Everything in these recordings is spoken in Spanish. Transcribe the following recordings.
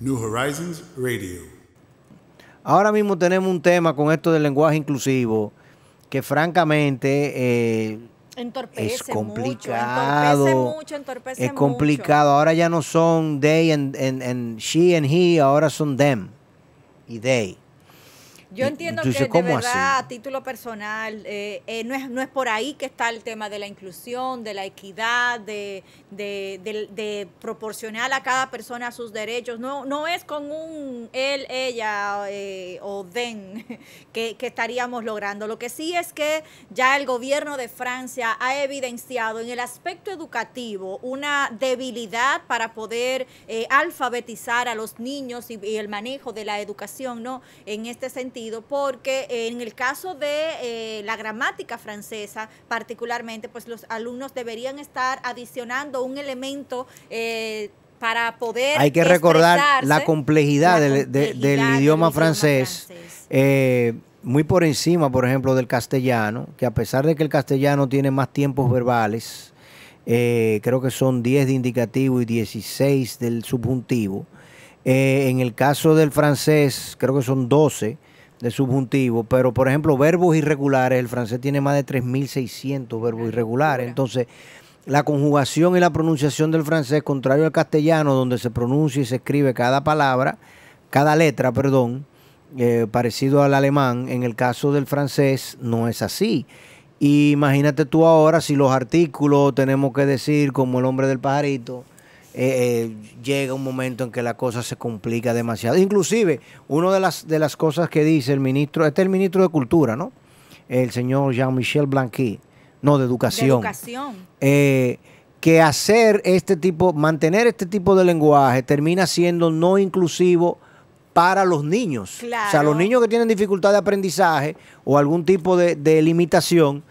New Horizons Radio. Ahora mismo tenemos un tema con esto del lenguaje inclusivo que francamente eh, es complicado. es complicado. Ahora ya no son they and she and he, ahora son them y they. Yo entiendo que de verdad, a título personal, eh, eh, no, es, no es por ahí que está el tema de la inclusión, de la equidad, de, de, proporcionar a cada persona sus derechos. No, no es con un él, ella eh, o den que, estaríamos logrando. Lo que sí es que ya el gobierno de Francia ha evidenciado en el aspecto educativo una debilidad para poder alfabetizar a los niños y, el manejo de la educación, ¿no? En este sentido porque eh, en el caso de eh, la gramática francesa particularmente, pues los alumnos deberían estar adicionando un elemento eh, para poder... Hay que recordar la complejidad, del, idioma, francés. muy por encima, por ejemplo, del castellano, que a pesar de que el castellano tiene más tiempos verbales, creo que son 10 de indicativo y 16 del subjuntivo, en el caso del francés, creo que son 12, de subjuntivo, pero por ejemplo, verbos irregulares, el francés tiene más de 3.600 verbos irregulares, entonces la conjugación y la pronunciación del francés, contrario al castellano, donde se pronuncia y se escribe cada palabra, cada letra, perdón, eh, parecido al alemán, en el caso del francés no es así. imagínate tú ahora si los artículos tenemos que decir como el hombre del pajarito, eh, eh, llega un momento en que la cosa se complica demasiado. Inclusive, una de las, de las cosas que dice el ministro, este es el ministro de Cultura, ¿no? El señor Jean-Michel Blanqui, no, de Educación. Eh, que hacer este tipo, mantener este tipo de lenguaje termina siendo no inclusivo para los niños. O sea, los niños que tienen dificultad de aprendizaje o algún tipo de limitación,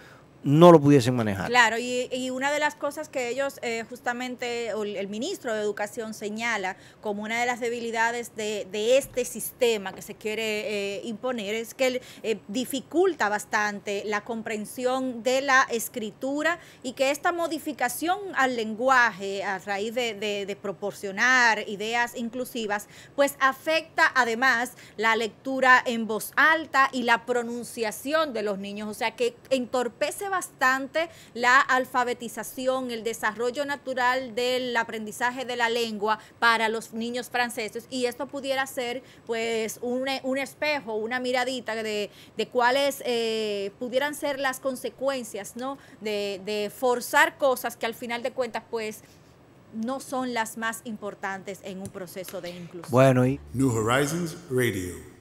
no lo pudiesen manejar. Claro, y, una de las cosas que ellos eh, justamente, el ministro de Educación señala como una de las debilidades de, este sistema que se quiere eh, imponer es que eh, dificulta bastante la comprensión de la escritura y que esta modificación al lenguaje a raíz de, de proporcionar ideas inclusivas, pues afecta además la lectura en voz alta y la pronunciación de los niños, o sea que entorpece bastante bastante la alfabetización, el desarrollo natural del aprendizaje de la lengua para los niños franceses y esto pudiera ser pues un, espejo, una miradita de, cuáles eh, pudieran ser las consecuencias ¿no? de, de forzar cosas que al final de cuentas pues no son las más importantes en un proceso de inclusión. Bueno, y New Horizons Radio.